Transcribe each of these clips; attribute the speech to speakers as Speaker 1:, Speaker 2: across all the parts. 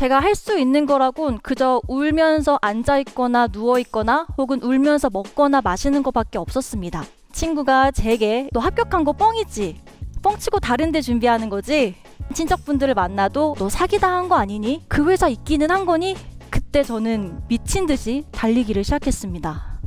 Speaker 1: 제가 할 수 있는 거라곤 그저 울면서 앉아 있거나 누워 있거나 혹은 울면서 먹거나 마시는 것밖에 없었습니다. 친구가 제게 너 합격한 거 뻥이지? 뻥치고 다른 데 준비하는 거지? 친척분들을 만나도 너 사기당한 거 아니니? 그 회사 있기는 한 거니? 그때 저는 미친 듯이 달리기를 시작했습니다.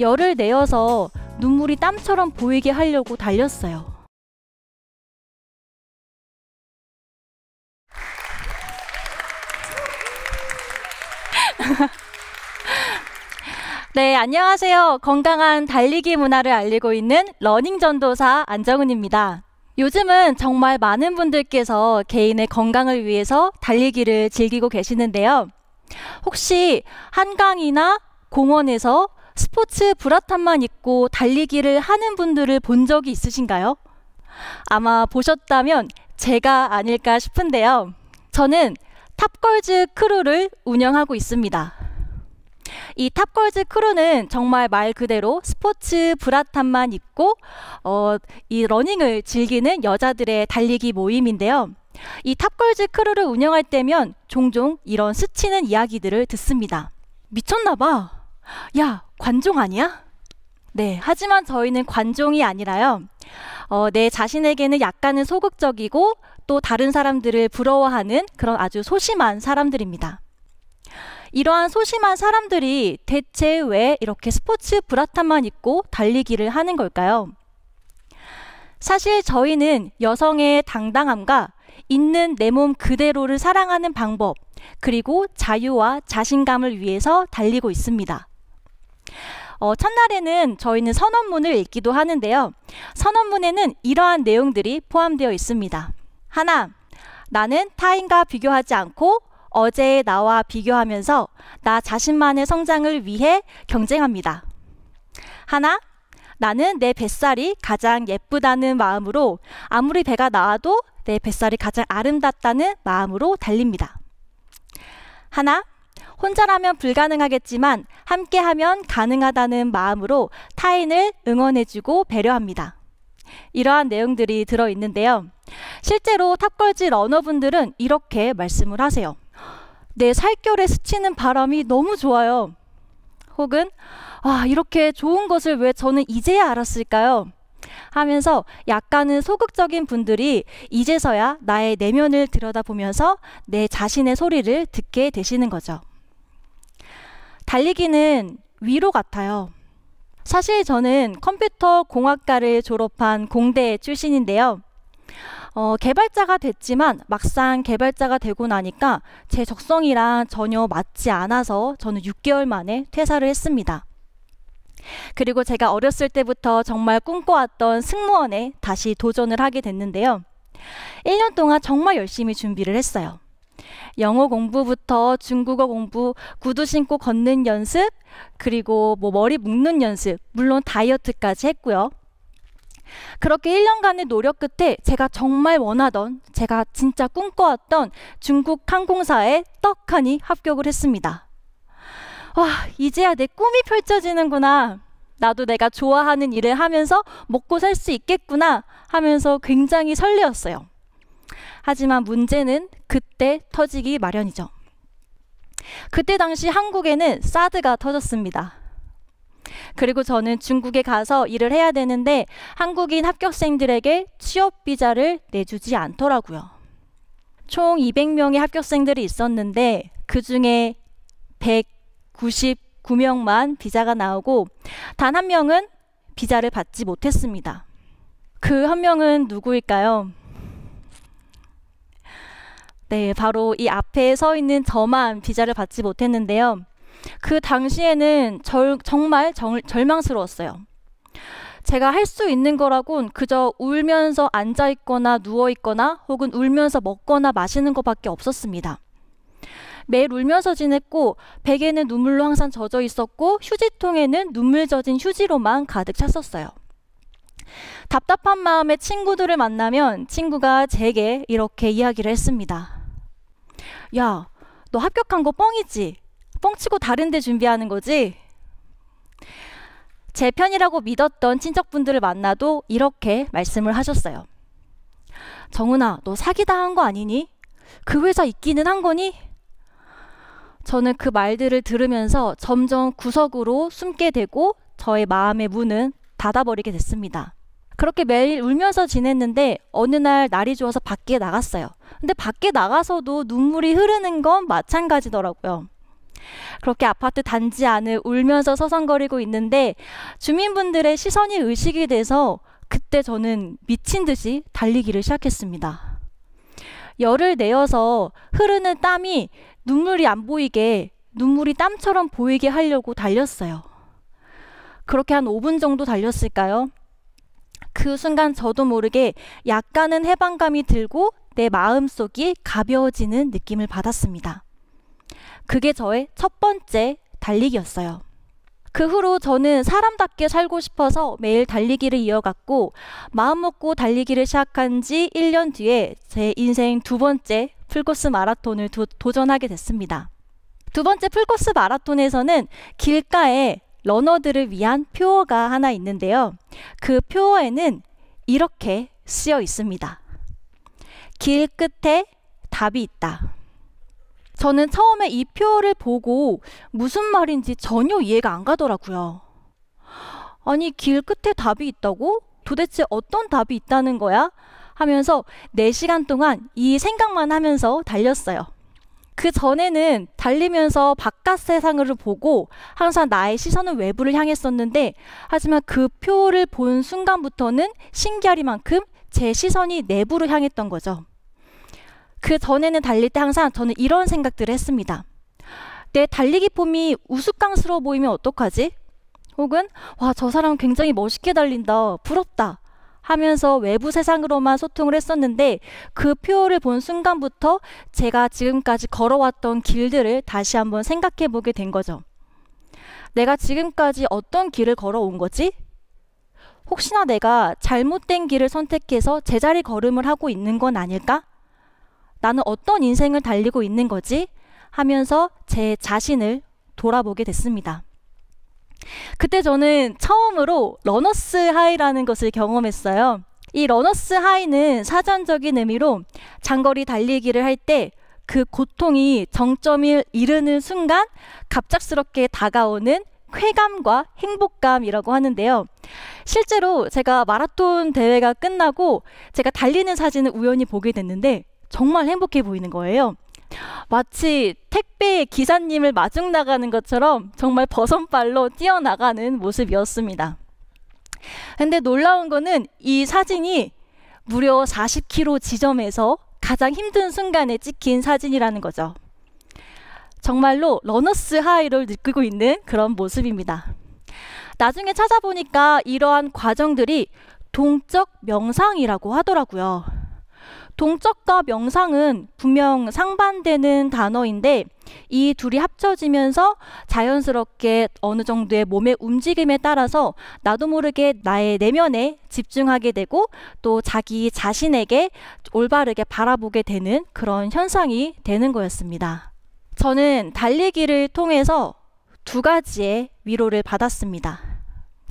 Speaker 1: 열을 내어서 눈물이 땀처럼 보이게 하려고 달렸어요. 네, 안녕하세요. 건강한 달리기 문화를 알리고 있는 러닝 전도사 안정훈입니다 요즘은 정말 많은 분들께서 개인의 건강을 위해서 달리기를 즐기고 계시는데요. 혹시 한강이나 공원에서 스포츠 브라탄만 입고 달리기를 하는 분들을 본 적이 있으신가요? 아마 보셨다면 제가 아닐까 싶은데요. 저는 탑걸즈 크루를 운영하고 있습니다. 이 탑걸즈 크루는 정말 말 그대로 스포츠 브라탑만 입고 어, 이 러닝을 즐기는 여자들의 달리기 모임인데요. 이 탑걸즈 크루를 운영할 때면 종종 이런 스치는 이야기들을 듣습니다. 미쳤나봐. 야, 관종 아니야? 네, 하지만 저희는 관종이 아니라요. 어, 내 자신에게는 약간은 소극적이고 또 다른 사람들을 부러워하는 그런 아주 소심한 사람들입니다. 이러한 소심한 사람들이 대체 왜 이렇게 스포츠 브라탄만 입고 달리기를 하는 걸까요? 사실 저희는 여성의 당당함과 있는 내 몸 그대로를 사랑하는 방법, 그리고 자유와 자신감을 위해서 달리고 있습니다. 어, 첫날에는 저희는 선언문을 읽기도 하는데요. 선언문에는 이러한 내용들이 포함되어 있습니다. 하나, 나는 타인과 비교하지 않고 어제의 나와 비교하면서 나 자신만의 성장을 위해 경쟁합니다. 하나, 나는 내 뱃살이 가장 예쁘다는 마음으로 아무리 배가 나와도 내 뱃살이 가장 아름답다는 마음으로 달립니다. 하나, 혼자라면 불가능하겠지만 함께하면 가능하다는 마음으로 타인을 응원해주고 배려합니다. 이러한 내용들이 들어있는데요. 실제로 탑걸지 러너분들은 이렇게 말씀을 하세요. 내 살결에 스치는 바람이 너무 좋아요. 혹은 아, 이렇게 좋은 것을 왜 저는 이제야 알았을까요? 하면서 약간은 소극적인 분들이 이제서야 나의 내면을 들여다보면서 내 자신의 소리를 듣게 되시는 거죠. 달리기는 위로 같아요. 사실 저는 컴퓨터 공학과를 졸업한 공대 출신인데요. 어, 개발자가 됐지만 막상 개발자가 되고 나니까 제 적성이랑 전혀 맞지 않아서 저는 6개월 만에 퇴사를 했습니다. 그리고 제가 어렸을 때부터 정말 꿈꿔왔던 승무원에 다시 도전을 하게 됐는데요. 1년 동안 정말 열심히 준비를 했어요. 영어 공부부터 중국어 공부, 구두 신고 걷는 연습, 그리고 뭐 머리 묶는 연습, 물론 다이어트까지 했고요. 그렇게 1년간의 노력 끝에 제가 정말 원하던, 제가 진짜 꿈꿔왔던 중국 항공사에 떡하니 합격을 했습니다. 와, 이제야 내 꿈이 펼쳐지는구나. 나도 내가 좋아하는 일을 하면서 먹고 살 수 있겠구나 하면서 굉장히 설레었어요. 하지만 문제는 그때 터지기 마련이죠. 그때 당시 한국에는 사드가 터졌습니다. 그리고 저는 중국에 가서 일을 해야 되는데 한국인 합격생들에게 취업 비자를 내주지 않더라고요. 총 200명의 합격생들이 있었는데 그 중에 199명만 비자가 나오고 단 한 명은 비자를 받지 못했습니다. 그 한 명은 누구일까요? 네, 바로 이 앞에 서 있는 저만 비자를 받지 못했는데요. 그 당시에는 절, 정말 절, 절망스러웠어요. 제가 할 수 있는 거라곤 그저 울면서 앉아 있거나 누워 있거나 혹은 울면서 먹거나 마시는 것밖에 없었습니다. 매일 울면서 지냈고 베개는 눈물로 항상 젖어 있었고 휴지통에는 눈물 젖은 휴지로만 가득 찼었어요. 답답한 마음에 친구들을 만나면 친구가 제게 이렇게 이야기를 했습니다. 야, 너 합격한 거 뻥이지? 뻥치고 다른데 준비하는 거지. 제 편이라고 믿었던 친척분들을 만나도 이렇게 말씀을 하셨어요. 정훈아너 사기당한 거 아니니? 그 회사 있기는 한 거니? 저는 그 말들을 들으면서 점점 구석으로 숨게 되고 저의 마음의 문은 닫아버리게 됐습니다. 그렇게 매일 울면서 지냈는데 어느 날 날이 좋아서 밖에 나갔어요. 근데 밖에 나가서도 눈물이 흐르는 건 마찬가지더라고요. 그렇게 아파트 단지 안을 울면서 서성거리고 있는데 주민분들의 시선이 의식이 돼서 그때 저는 미친 듯이 달리기를 시작했습니다. 열을 내어서 흐르는 땀이 눈물이 안 보이게 눈물이 땀처럼 보이게 하려고 달렸어요. 그렇게 한 5분 정도 달렸을까요? 그 순간 저도 모르게 약간은 해방감이 들고 내 마음속이 가벼워지는 느낌을 받았습니다. 그게 저의 첫 번째 달리기였어요. 그 후로 저는 사람답게 살고 싶어서 매일 달리기를 이어갔고 마음 먹고 달리기를 시작한 지 1년 뒤에 제 인생 두 번째 풀코스 마라톤을 도, 도전하게 됐습니다. 두 번째 풀코스 마라톤에서는 길가에 러너들을 위한 표어가 하나 있는데요. 그 표어에는 이렇게 쓰여 있습니다. 길 끝에 답이 있다. 저는 처음에 이 표를 보고 무슨 말인지 전혀 이해가 안 가더라고요. 아니, 길 끝에 답이 있다고? 도대체 어떤 답이 있다는 거야? 하면서 4시간 동안 이 생각만 하면서 달렸어요. 그 전에는 달리면서 바깥 세상을 보고 항상 나의 시선은 외부를 향했었는데 하지만 그 표를 본 순간부터는 신기하리만큼 제 시선이 내부를 향했던 거죠. 그 전에는 달릴 때 항상 저는 이런 생각들을 했습니다. 내 달리기 폼이 우스꽝스러워 보이면 어떡하지? 혹은 와 저 사람 굉장히 멋있게 달린다 부럽다 하면서 외부 세상으로만 소통을 했었는데 그 표를 본 순간부터 제가 지금까지 걸어왔던 길들을 다시 한번 생각해 보게 된 거죠. 내가 지금까지 어떤 길을 걸어온 거지? 혹시나 내가 잘못된 길을 선택해서 제자리 걸음을 하고 있는 건 아닐까? 나는 어떤 인생을 달리고 있는 거지? 하면서 제 자신을 돌아보게 됐습니다. 그때 저는 처음으로 러너스 하이라는 것을 경험했어요. 이 러너스 하이는 사전적인 의미로 장거리 달리기를 할 때 그 고통이 정점을 이르는 순간 갑작스럽게 다가오는 쾌감과 행복감이라고 하는데요. 실제로 제가 마라톤 대회가 끝나고 제가 달리는 사진을 우연히 보게 됐는데 정말 행복해 보이는 거예요. 마치 택배 기사님을 마중 나가는 것처럼 정말 버선발로 뛰어나가는 모습이었습니다. 근데 놀라운 거는 이 사진이 무려 40km 지점에서 가장 힘든 순간에 찍힌 사진이라는 거죠. 정말로 러너스 하이를 느끼고 있는 그런 모습입니다. 나중에 찾아보니까 이러한 과정들이 동적 명상이라고 하더라고요. 동적과 명상은 분명 상반되는 단어인데 이 둘이 합쳐지면서 자연스럽게 어느 정도의 몸의 움직임에 따라서 나도 모르게 나의 내면에 집중하게 되고 또 자기 자신에게 올바르게 바라보게 되는 그런 현상이 되는 거였습니다. 저는 달리기를 통해서 두 가지의 위로를 받았습니다.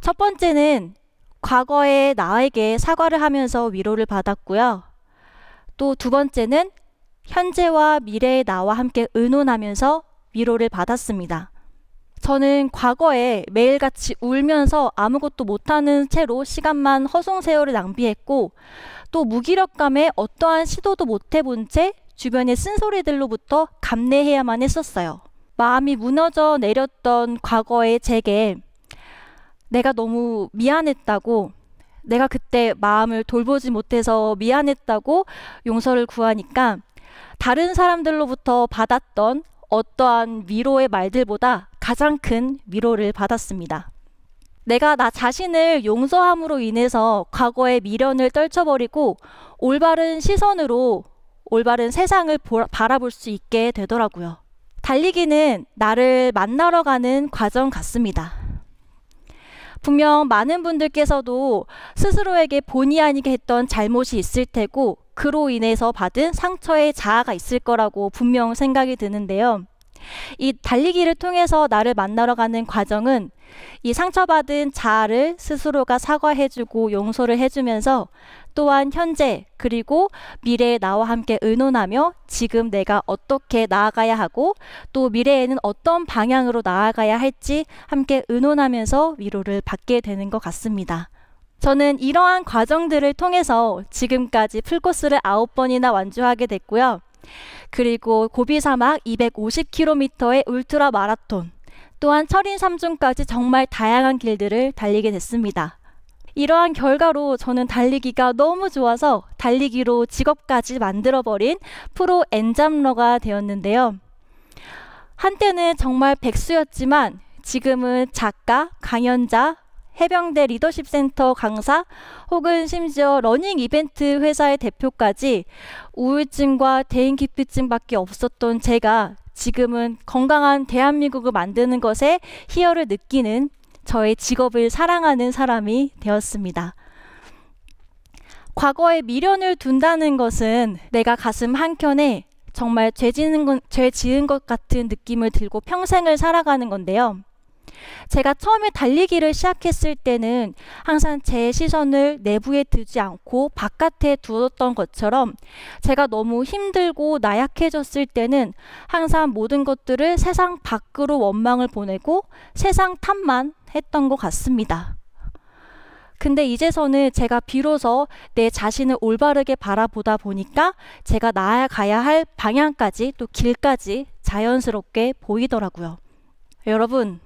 Speaker 1: 첫 번째는 과거의 나에게 사과를 하면서 위로를 받았고요. 또두 번째는 현재와 미래의 나와 함께 의논하면서 위로를 받았습니다. 저는 과거에 매일같이 울면서 아무것도 못하는 채로 시간만 허송세월을 낭비했고 또 무기력감에 어떠한 시도도 못해본 채 주변의 쓴소리들로부터 감내해야만 했었어요. 마음이 무너져 내렸던 과거의 제게 내가 너무 미안했다고 내가 그때 마음을 돌보지 못해서 미안했다고 용서를 구하니까 다른 사람들로부터 받았던 어떠한 위로의 말들보다 가장 큰 위로를 받았습니다. 내가 나 자신을 용서함으로 인해서 과거의 미련을 떨쳐버리고 올바른 시선으로 올바른 세상을 바라볼 수 있게 되더라고요. 달리기는 나를 만나러 가는 과정 같습니다. 분명 많은 분들께서도 스스로에게 본의 아니게 했던 잘못이 있을 테고 그로 인해서 받은 상처의 자아가 있을 거라고 분명 생각이 드는데요. 이 달리기를 통해서 나를 만나러 가는 과정은 이 상처받은 자아를 스스로가 사과해주고 용서를 해주면서 또한 현재 그리고 미래에 나와 함께 의논하며 지금 내가 어떻게 나아가야 하고 또 미래에는 어떤 방향으로 나아가야 할지 함께 의논하면서 위로를 받게 되는 것 같습니다. 저는 이러한 과정들을 통해서 지금까지 풀코스를 아홉 번이나 완주하게 됐고요. 그리고 고비 사막 250km의 울트라 마라톤, 또한 철인 3중까지 정말 다양한 길들을 달리게 됐습니다. 이러한 결과로 저는 달리기가 너무 좋아서 달리기로 직업까지 만들어버린 프로 엔잡러가 되었는데요. 한때는 정말 백수였지만 지금은 작가, 강연자, 해병대 리더십 센터 강사 혹은 심지어 러닝 이벤트 회사의 대표까지 우울증과 대인기피증밖에 없었던 제가 지금은 건강한 대한민국을 만드는 것에 희열을 느끼는 저의 직업을 사랑하는 사람이 되었습니다. 과거에 미련을 둔다는 것은 내가 가슴 한켠에 정말 죄 지은, 건, 죄 지은 것 같은 느낌을 들고 평생을 살아가는 건데요. 제가 처음에 달리기를 시작했을 때는 항상 제 시선을 내부에 두지 않고 바깥에 두었던 것처럼 제가 너무 힘들고 나약해졌을 때는 항상 모든 것들을 세상 밖으로 원망을 보내고 세상 탓만 했던 것 같습니다. 근데 이제서는 제가 비로소 내 자신을 올바르게 바라보다 보니까 제가 나아가야 할 방향까지 또 길까지 자연스럽게 보이더라고요. 여러분,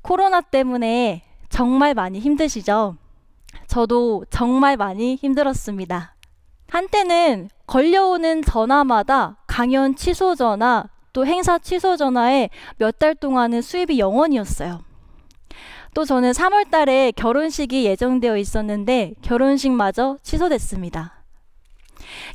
Speaker 1: 코로나 때문에 정말 많이 힘드시죠? 저도 정말 많이 힘들었습니다. 한때는 걸려오는 전화마다 강연 취소 전화 또 행사 취소 전화에 몇 달 동안은 수입이 영원이었어요. 또 저는 3월 달에 결혼식이 예정되어 있었는데 결혼식마저 취소됐습니다.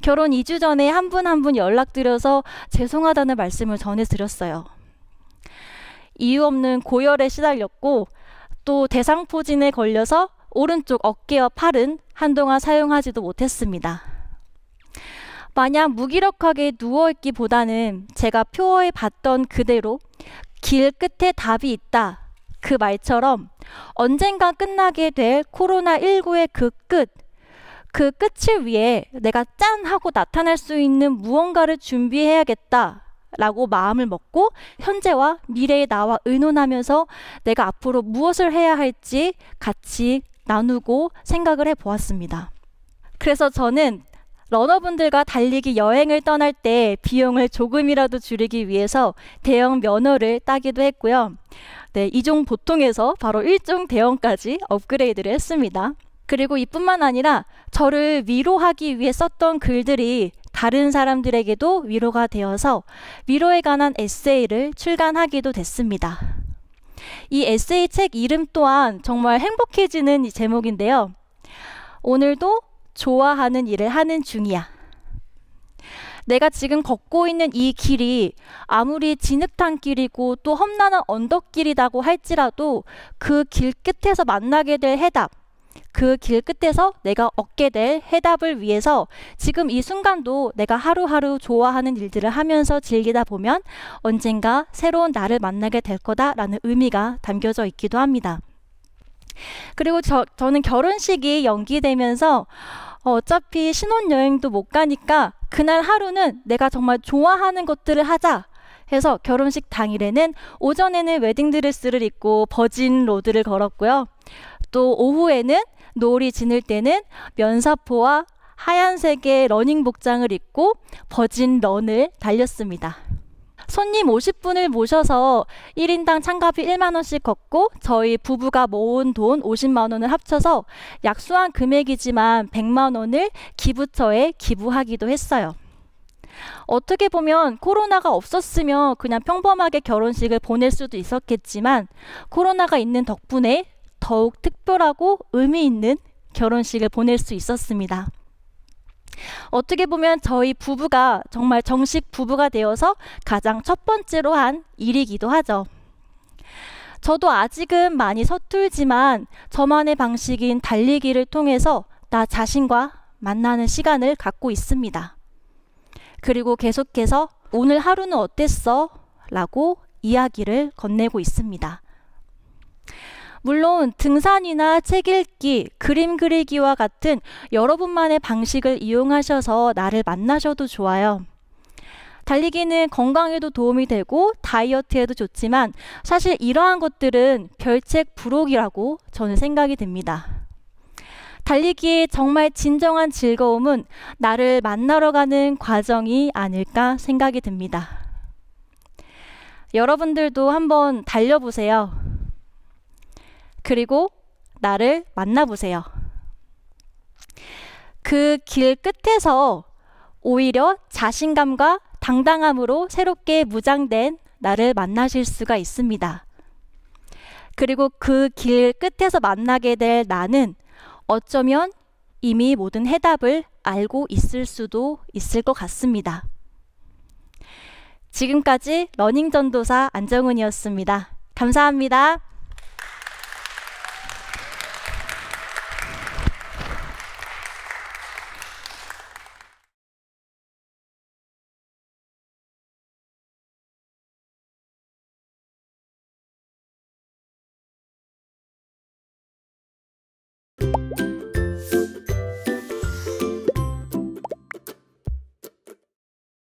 Speaker 1: 결혼 2주 전에 한 분 한 분 연락드려서 죄송하다는 말씀을 전해드렸어요. 이유 없는 고열에 시달렸고 또 대상포진에 걸려서 오른쪽 어깨와 팔은 한동안 사용하지도 못했습니다. 만약 무기력하게 누워있기보다는 제가 표어에 봤던 그대로 길 끝에 답이 있다 그 말처럼 언젠가 끝나게 될 코로나19의 그 끝, 그 끝을 위해 내가 짠 하고 나타날 수 있는 무언가를 준비해야겠다. 라고 마음을 먹고 현재와 미래의 나와 의논하면서 내가 앞으로 무엇을 해야 할지 같이 나누고 생각을 해 보았습니다. 그래서 저는 러너분들과 달리기 여행을 떠날 때 비용을 조금이라도 줄이기 위해서 대형 면허를 따기도 했고요. 네, 2종 보통에서 바로 1종 대형까지 업그레이드를 했습니다. 그리고 이뿐만 아니라 저를 위로하기 위해 썼던 글들이 다른 사람들에게도 위로가 되어서 위로에 관한 에세이를 출간하기도 됐습니다. 이 에세이 책 이름 또한 정말 행복해지는 제목인데요. 오늘도 좋아하는 일을 하는 중이야. 내가 지금 걷고 있는 이 길이 아무리 진흙탕 길이고 또 험난한 언덕 길이라고 할지라도 그 길 끝에서 만나게 될 해답, 그 길 끝에서 내가 얻게 될 해답을 위해서 지금 이 순간도 내가 하루하루 좋아하는 일들을 하면서 즐기다 보면 언젠가 새로운 나를 만나게 될 거다라는 의미가 담겨져 있기도 합니다. 그리고 저, 저는 결혼식이 연기되면서 어, 어차피 신혼여행도 못 가니까 그날 하루는 내가 정말 좋아하는 것들을 하자. 해서 결혼식 당일에는 오전에는 웨딩드레스를 입고 버진 로드를 걸었고요. 또 오후에는 노을이 지닐 때는 면사포와 하얀색의 러닝 복장을 입고 버진 런을 달렸습니다. 손님 50분을 모셔서 1인당 참가비 1만 원씩 걷고 저희 부부가 모은 돈 50만 원을 합쳐서 약수한 금액이지만 100만 원을 기부처에 기부하기도 했어요. 어떻게 보면 코로나가 없었으면 그냥 평범하게 결혼식을 보낼 수도 있었겠지만 코로나가 있는 덕분에 더욱 특별하고 의미 있는 결혼식을 보낼 수 있었습니다. 어떻게 보면 저희 부부가 정말 정식 부부가 되어서 가장 첫 번째로 한 일이기도 하죠. 저도 아직은 많이 서툴지만 저만의 방식인 달리기를 통해서 나 자신과 만나는 시간을 갖고 있습니다. 그리고 계속해서 오늘 하루는 어땠어? 라고 이야기를 건네고 있습니다. 물론 등산이나 책 읽기, 그림 그리기와 같은 여러분만의 방식을 이용하셔서 나를 만나셔도 좋아요. 달리기는 건강에도 도움이 되고 다이어트에도 좋지만 사실 이러한 것들은 별책 부록이라고 저는 생각이 듭니다. 달리기의 정말 진정한 즐거움은 나를 만나러 가는 과정이 아닐까 생각이 듭니다. 여러분들도 한번 달려보세요. 그리고 나를 만나보세요. 그 길 끝에서 오히려 자신감과 당당함으로 새롭게 무장된 나를 만나실 수가 있습니다. 그리고 그 길 끝에서 만나게 될 나는 어쩌면 이미 모든 해답을 알고 있을 수도 있을 것 같습니다. 지금까지 러닝 전도사 안정훈이었습니다 감사합니다.